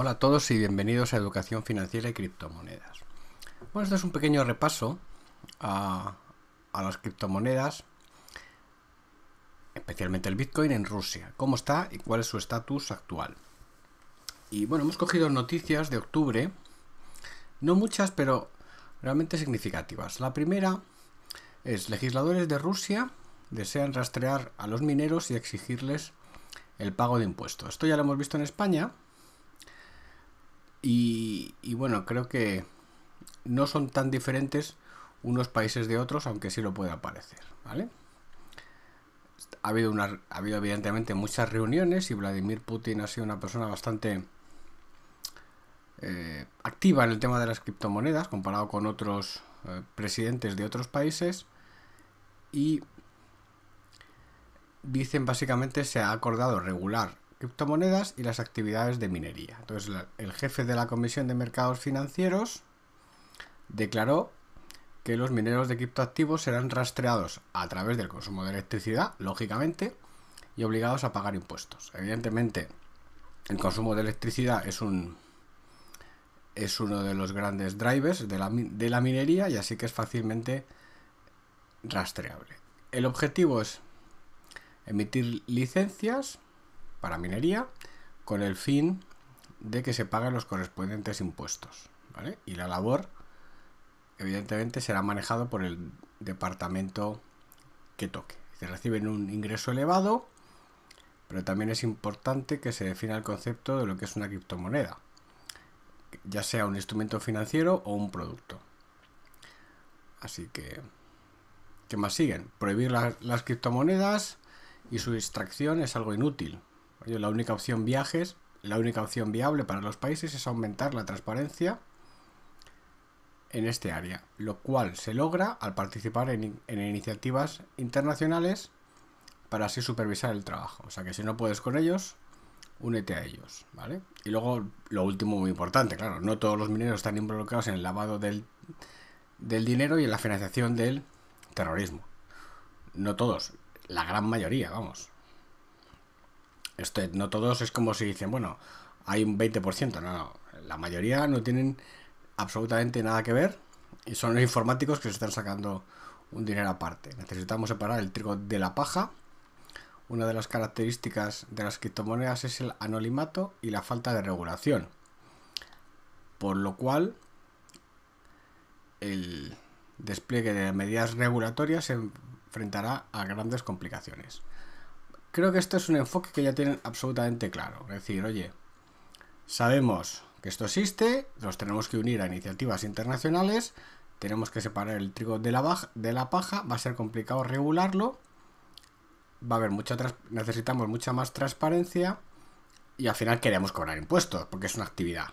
Hola a todos y bienvenidos a Educación Financiera y Criptomonedas. Bueno, esto es un pequeño repaso a, las criptomonedas, especialmente el Bitcoin en Rusia. ¿Cómo está y cuál es su estatus actual? Y bueno, hemos cogido noticias de octubre, no muchas, pero realmente significativas. La primera es legisladores de Rusia desean rastrear a los mineros y exigirles el pago de impuestos. Esto ya lo hemos visto en España, y, bueno, creo que no son tan diferentes unos países de otros, aunque sí lo pueda parecer, ¿vale? Ha habido, una, ha habido evidentemente muchas reuniones y Vladimir Putin ha sido una persona bastante eh, activa en el tema de las criptomonedas comparado con otros eh, presidentes de otros países y dicen básicamente se ha acordado regular criptomonedas y las actividades de minería. Entonces, el jefe de la Comisión de Mercados Financieros declaró que los mineros de criptoactivos serán rastreados a través del consumo de electricidad, lógicamente, y obligados a pagar impuestos. Evidentemente, el consumo de electricidad es un es uno de los grandes drivers de la, de la minería y así que es fácilmente rastreable. El objetivo es emitir licencias para minería con el fin de que se paguen los correspondientes impuestos. Y la labor, evidentemente, será manejado por el departamento que toque. Se reciben un ingreso elevado, pero también es importante que se defina el concepto de lo que es una criptomoneda, ya sea un instrumento financiero o un producto. Así que, ¿qué más siguen? Prohibir las criptomonedas y su extracción es algo inútil la única opción viajes, la única opción viable para los países es aumentar la transparencia en este área, lo cual se logra al participar en, iniciativas internacionales para así supervisar el trabajo. O sea que si no puedes con ellos, únete a ellos, ¿vale? Y luego lo último muy importante, claro, no todos los mineros están involucrados en el lavado del dinero y en la financiación del terrorismo. No todos, la gran mayoría, vamos. Este, no todos es como si dicen, bueno, hay un 20%, no, no. La mayoría no tienen absolutamente nada que ver y son los informáticos que se están sacando un dinero aparte. Necesitamos separar el trigo de la paja. Una de las características de las criptomonedas es el anonimato y la falta de regulación. Por lo cual, el despliegue de medidas regulatorias se enfrentará a grandes complicaciones creo que esto es un enfoque que ya tienen absolutamente claro. Es decir, oye, sabemos que esto existe, nos tenemos que unir a iniciativas internacionales, tenemos que separar el trigo de la, paja, va a ser complicado regularlo, va a haber mucha necesitamos mucha más transparencia y al final queremos cobrar impuestos porque es una actividad.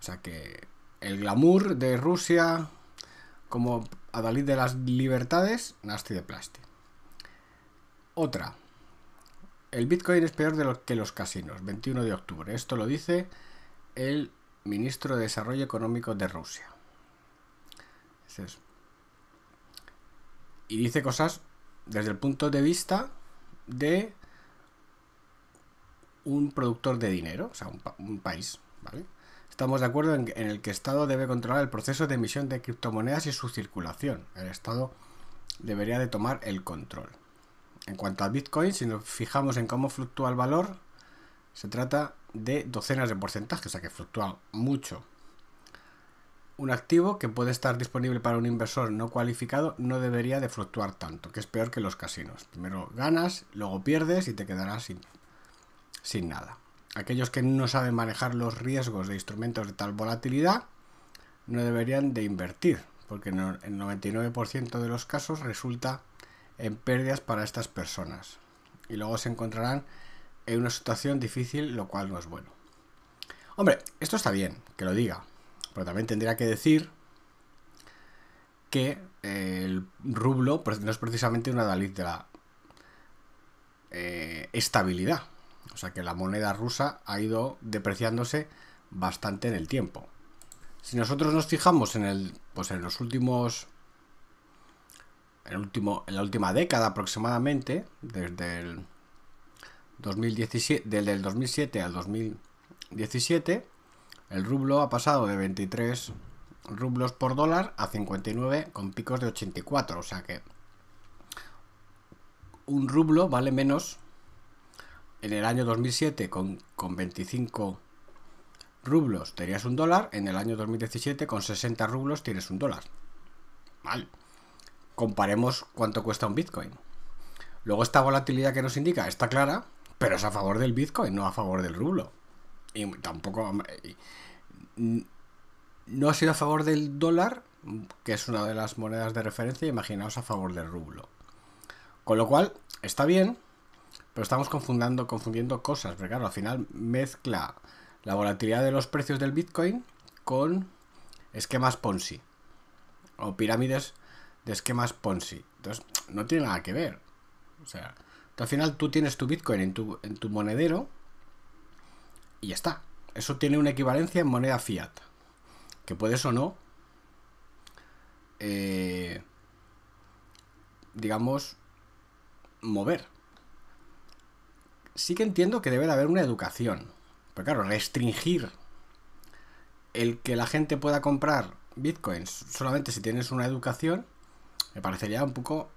O sea que el glamour de Rusia como adalid de las libertades, nace de plástico. Otra. El Bitcoin es peor de que los casinos, 21 de octubre. Esto lo dice el ministro de Desarrollo Económico de Rusia. y dice cosas desde el punto de vista de un productor de dinero, o sea, un, país, Estamos de acuerdo en, el que el Estado debe controlar el proceso de emisión de criptomonedas y su circulación. El Estado debería de tomar el control. En cuanto a Bitcoin, si nos fijamos en cómo fluctúa el valor, se trata de docenas de porcentajes, o sea que fluctúa mucho. Un activo que puede estar disponible para un inversor no cualificado no debería de fluctuar tanto, que es peor que los casinos. Primero ganas, luego pierdes y te quedarás sin, sin nada. Aquellos que no saben manejar los riesgos de instrumentos de tal volatilidad no deberían de invertir, porque en el 99% de los casos resulta en pérdidas para estas personas. Y luego se encontrarán en una situación difícil, lo cual no es bueno. Hombre, esto está bien, que lo diga, pero también tendría que decir que eh, el rublo pues, no es precisamente una dalit de la eh, estabilidad. O sea que la moneda rusa ha ido depreciándose bastante en el tiempo. Si nosotros nos fijamos en, el, pues en los últimos en la última década aproximadamente, desde el 2017, desde el 2007 al 2017, el rublo ha pasado de 23 rublos por dólar a 59 con picos de 84, o sea que un rublo vale menos en el año 2007 con, 25 rublos tenías un dólar, en el año 2017 con 60 rublos tienes un dólar. Mal comparemos cuánto cuesta un Bitcoin. Luego esta volatilidad que nos indica está clara, pero es a favor del Bitcoin, no a favor del rublo. Y tampoco... No ha sido a favor del dólar, que es una de las monedas de referencia, imaginaos a favor del rublo. Con lo cual, está bien, pero estamos confundiendo cosas, porque claro, al final mezcla la volatilidad de los precios del Bitcoin con esquemas Ponzi o pirámides de esquemas Ponzi. Entonces, no tiene nada que ver. O sea, al final tú tienes tu Bitcoin en tu, monedero y ya está. Eso tiene una equivalencia en moneda fiat. Que puedes o no, eh, digamos, mover. Sí que entiendo que debe de haber una educación. Pero claro, restringir el que la gente pueda comprar bitcoins solamente si tienes una educación, me parecería un poco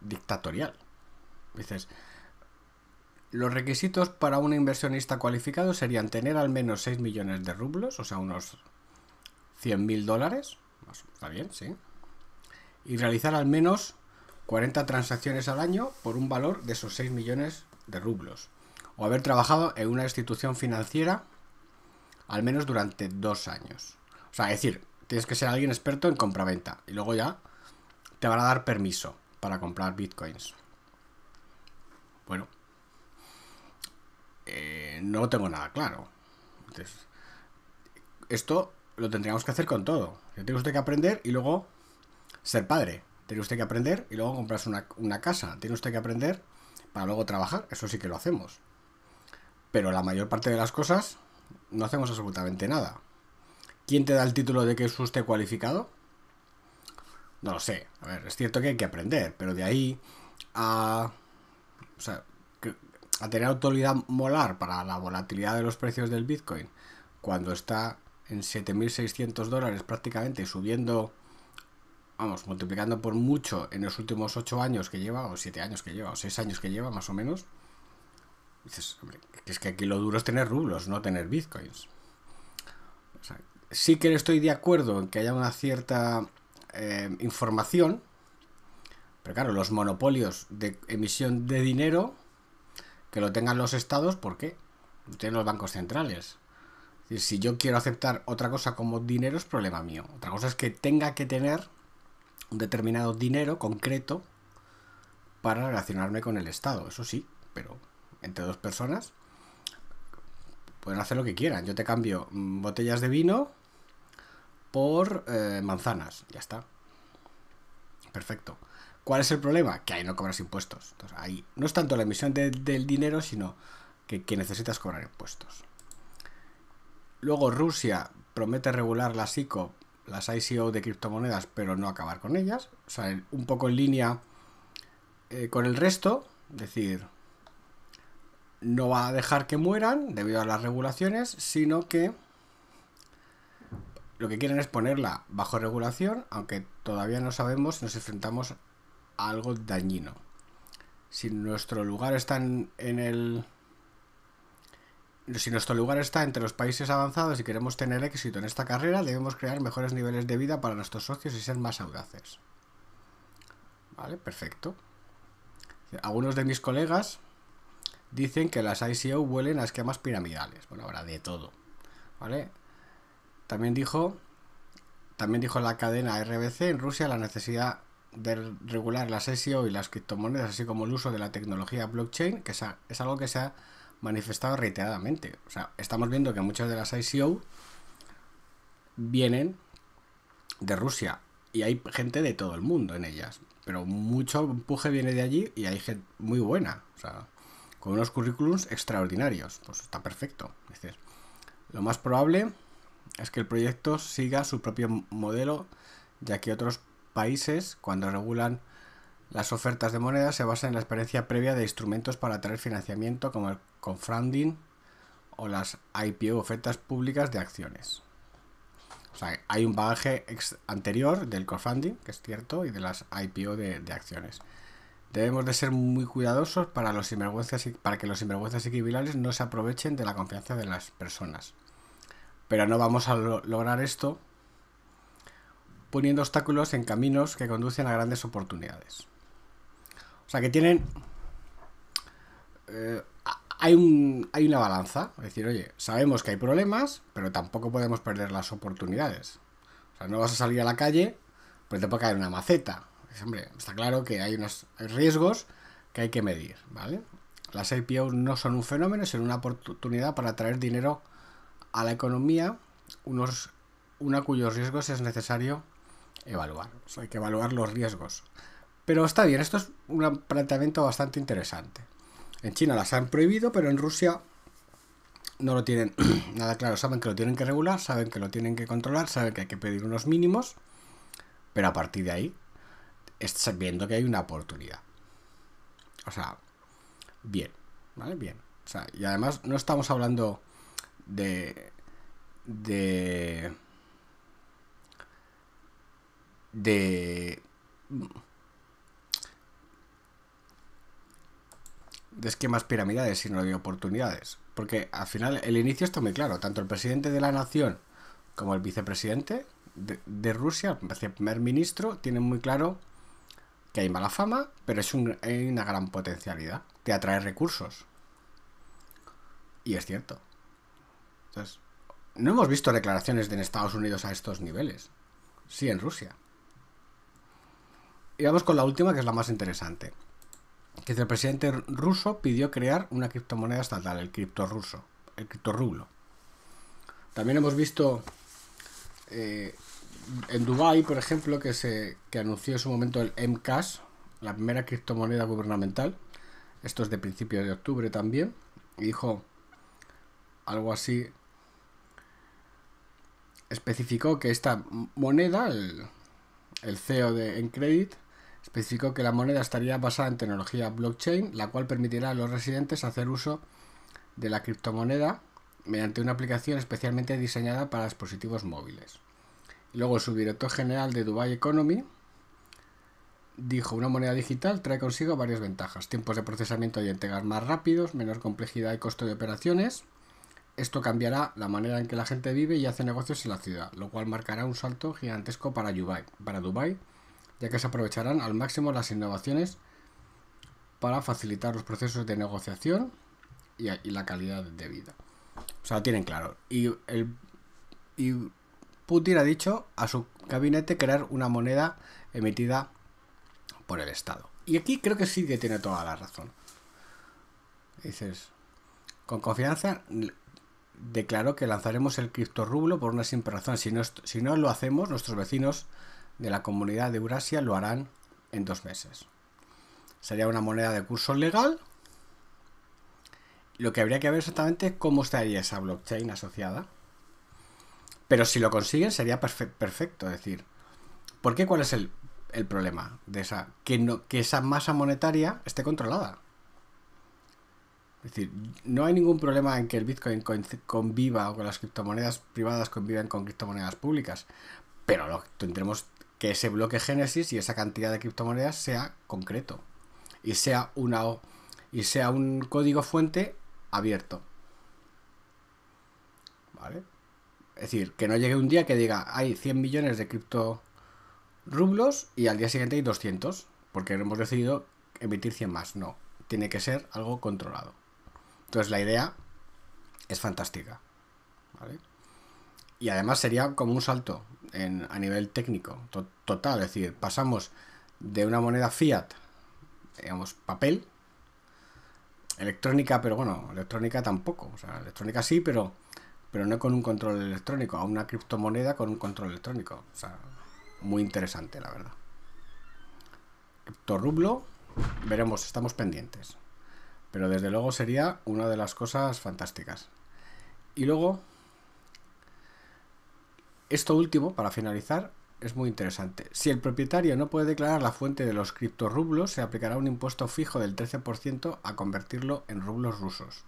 dictatorial. Dices, los requisitos para un inversionista cualificado serían tener al menos 6 millones de rublos, o sea, unos 100 mil dólares, pues, está bien, sí, y realizar al menos 40 transacciones al año por un valor de esos 6 millones de rublos, o haber trabajado en una institución financiera al menos durante dos años. O sea, es decir, tienes que ser alguien experto en compraventa y luego ya te van a dar permiso para comprar bitcoins. Bueno, eh, no tengo nada claro. esto lo tendríamos que hacer con todo. Tiene usted que aprender y luego ser padre. Tiene usted que aprender y luego comprarse una, una casa. Tiene usted que aprender para luego trabajar. Eso sí que lo hacemos. Pero la mayor parte de las cosas no hacemos absolutamente nada. ¿Quién te da el título de que es usted cualificado? No lo sé. A ver, es cierto que hay que aprender, pero de ahí a. O sea, a tener autoridad molar para la volatilidad de los precios del Bitcoin cuando está en 7.600 dólares prácticamente subiendo, vamos, multiplicando por mucho en los últimos 8 años que lleva, o 7 años que lleva, o 6 años que lleva más o menos, dices, hombre, es que aquí lo duro es tener rublos, no tener bitcoins. sí que estoy de acuerdo en que haya una cierta Em, información, pero claro, los monopolios de emisión de dinero que lo tengan los estados, porque tienen los bancos centrales. si yo quiero aceptar otra cosa como dinero es problema mío. Otra cosa es que tenga que tener un determinado dinero concreto para relacionarme con el Estado. Eso sí, pero entre dos personas pueden hacer lo que quieran. Yo te cambio mm, botellas de vino por eh, manzanas. Ya está. Perfecto. ¿Cuál es el problema? Que ahí no cobras impuestos. ahí no es tanto la emisión del dinero, sino que, necesitas cobrar impuestos. Luego Rusia promete regular las ICO, las ICO de criptomonedas, pero no acabar con ellas. O sea, un poco en línea eh, con el resto. Es decir, no va a dejar que mueran debido a las regulaciones, sino que lo que quieren es ponerla bajo regulación, aunque todavía no sabemos si nos enfrentamos a algo dañino. Si nuestro lugar está en, el... Si nuestro lugar está entre los países avanzados y queremos tener éxito en esta carrera, debemos crear mejores niveles de vida para nuestros socios y ser más audaces. Vale, perfecto. Algunos de mis colegas dicen que las ICO huelen a esquemas piramidales. Bueno, habrá de todo. ¿Vale? También dijo, también dijo la cadena RBC en Rusia la necesidad de regular las SEO y las criptomonedas, así como el uso de la tecnología blockchain, que es algo que se ha manifestado reiteradamente. O sea, estamos viendo que muchas de las ICO vienen de Rusia y hay gente de todo el mundo en ellas, pero mucho empuje viene de allí y hay gente muy buena, o sea, con unos currículums extraordinarios. Pues está perfecto. lo más probable es que el proyecto siga su propio modelo, ya que otros países, cuando regulan las ofertas de moneda, se basan en la experiencia previa de instrumentos para atraer financiamiento como el co-funding o las IPO, ofertas públicas de acciones. O sea, hay un bagaje anterior del co-funding, que es cierto, y de las IPO de, acciones. Debemos de ser muy cuidadosos para, los para que los sinvergüenzas equivalentes no se aprovechen de la confianza de las personas. Pero no vamos a lograr esto poniendo obstáculos en caminos que conducen a grandes oportunidades. O sea, que tienen... Eh, hay, un, hay una balanza. Es decir, oye, sabemos que hay problemas, pero tampoco podemos perder las oportunidades. O sea, no vas a salir a la calle, pero te puede caer una maceta. Hombre, está claro que hay unos riesgos que hay que medir, ¿vale? Las IPO no son un fenómeno, son una oportunidad para traer dinero a la economía, unos, una cuyos riesgos es necesario evaluar. hay que evaluar los riesgos. Pero está bien, esto es un planteamiento bastante interesante. En China las han prohibido, pero en Rusia no lo tienen nada claro. Saben que lo tienen que regular, saben que lo tienen que controlar, saben que hay que pedir unos mínimos, pero a partir de ahí está viendo que hay una oportunidad. O sea, bien, ¿vale? Bien. y además no estamos hablando de, de, de, esquemas piramidales, sino de oportunidades. Porque al final el inicio está muy claro, tanto el presidente de la nación como el vicepresidente de, Rusia, el primer ministro, tienen muy claro que hay mala fama, pero es hay una gran potencialidad, te atrae recursos. Y es cierto. Entonces, no hemos visto declaraciones de en Estados Unidos a estos niveles. Sí, en Rusia. Y vamos con la última, que es la más interesante. Que el presidente ruso pidió crear una criptomoneda estatal, el cripto ruso, el rublo También hemos visto eh, en Dubai, por ejemplo, que se anunció en su momento el MCAS, la primera criptomoneda gubernamental. Esto es de principios de octubre también. Y dijo algo así especificó que esta moneda, el, CEO de Encredit, especificó que la moneda estaría basada en tecnología blockchain, la cual permitirá a los residentes hacer uso de la criptomoneda mediante una aplicación especialmente diseñada para dispositivos móviles. luego el subdirector general de Dubai Economy dijo, una moneda digital trae consigo varias ventajas, tiempos de procesamiento y entregas más rápidos, menor complejidad y costo de operaciones, esto cambiará la manera en que la gente vive y hace negocios en la ciudad, lo cual marcará un salto gigantesco para Dubai, para Dubai ya que se aprovecharán al máximo las innovaciones para facilitar los procesos de negociación y, la calidad de vida. O sea, tienen claro. Y, el, y Putin ha dicho a su gabinete crear una moneda emitida por el Estado. Y aquí creo que sí que tiene toda la razón. Dices, con confianza declaró que lanzaremos el criptorrublo por una simple razón. Si no, si no lo hacemos, nuestros vecinos de la comunidad de Eurasia lo harán en dos meses. Sería una moneda de curso legal. Lo que habría que ver exactamente es cómo estaría esa blockchain asociada. Pero si lo consiguen sería perfecto. Es decir, ¿por qué cuál es el, el problema de esa? Que, no, que esa masa monetaria esté controlada. Es decir, no hay ningún problema en que el Bitcoin conviva o que las criptomonedas privadas convivan con criptomonedas públicas, pero tendremos que ese bloque génesis y esa cantidad de criptomonedas sea concreto y sea un código fuente abierto. ¿Vale? Es decir, que no llegue un día que diga, hay 100 millones de cripto rublos y al día siguiente hay 200, porque hemos decidido emitir 100 más. No, tiene que ser algo controlado. Entonces la idea es fantástica. Y además sería como un salto en, a nivel técnico total. Es decir, pasamos de una moneda fiat, digamos, papel, electrónica, pero bueno, electrónica tampoco. electrónica sí, pero, pero no con un control electrónico, a una criptomoneda con un control electrónico. O sea, muy interesante, la verdad. rublo, veremos, estamos pendientes. Pero desde luego sería una de las cosas fantásticas. Y luego, esto último, para finalizar, es muy interesante. Si el propietario no puede declarar la fuente de los criptorublos, se aplicará un impuesto fijo del 13% a convertirlo en rublos rusos.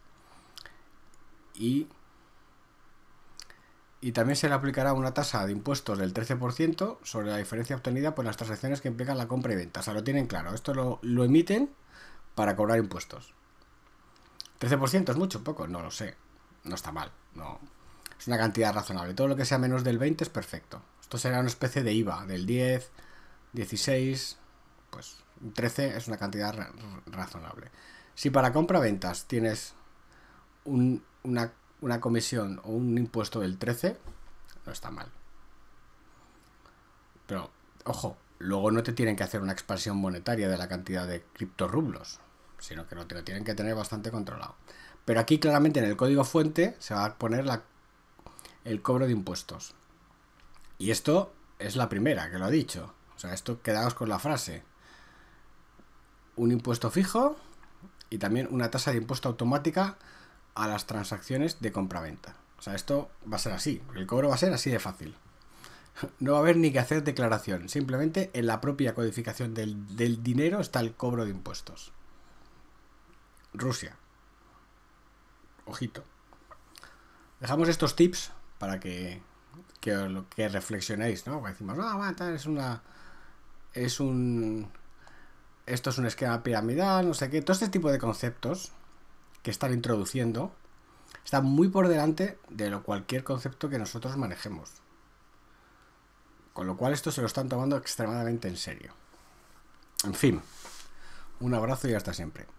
Y, también se le aplicará una tasa de impuestos del 13% sobre la diferencia obtenida por las transacciones que implican la compra y venta. O sea, lo tienen claro. Esto lo emiten para cobrar impuestos. ¿13% es mucho? ¿Poco? No lo sé. No está mal. No. Es una cantidad razonable. Todo lo que sea menos del 20 es perfecto. Esto será una especie de IVA, del 10, 16, pues 13 es una cantidad razonable. Si para compra-ventas tienes una, una comisión o un impuesto del 13, no está mal. Pero, ojo, luego no te tienen que hacer una expansión monetaria de la cantidad de criptorublos sino que lo tienen que tener bastante controlado. Pero aquí claramente en el código fuente se va a poner el cobro de impuestos. Y esto es la primera que lo ha dicho. O sea, esto quedaos con la frase. Un impuesto fijo y también una tasa de impuesto automática a las transacciones de compra-venta O sea, esto va a ser así. El cobro va a ser así de fácil. No va a haber ni que hacer declaración. Simplemente en la propia codificación del dinero está el cobro de impuestos. Rusia. Ojito. Dejamos estos tips para que, que, que reflexionéis, ¿no? decimos, no, es una. Es un. Esto es un esquema piramidal, no sé qué. Todo este tipo de conceptos que están introduciendo están muy por delante de lo, cualquier concepto que nosotros manejemos. Con lo cual esto se lo están tomando extremadamente en serio. En fin, un abrazo y hasta siempre.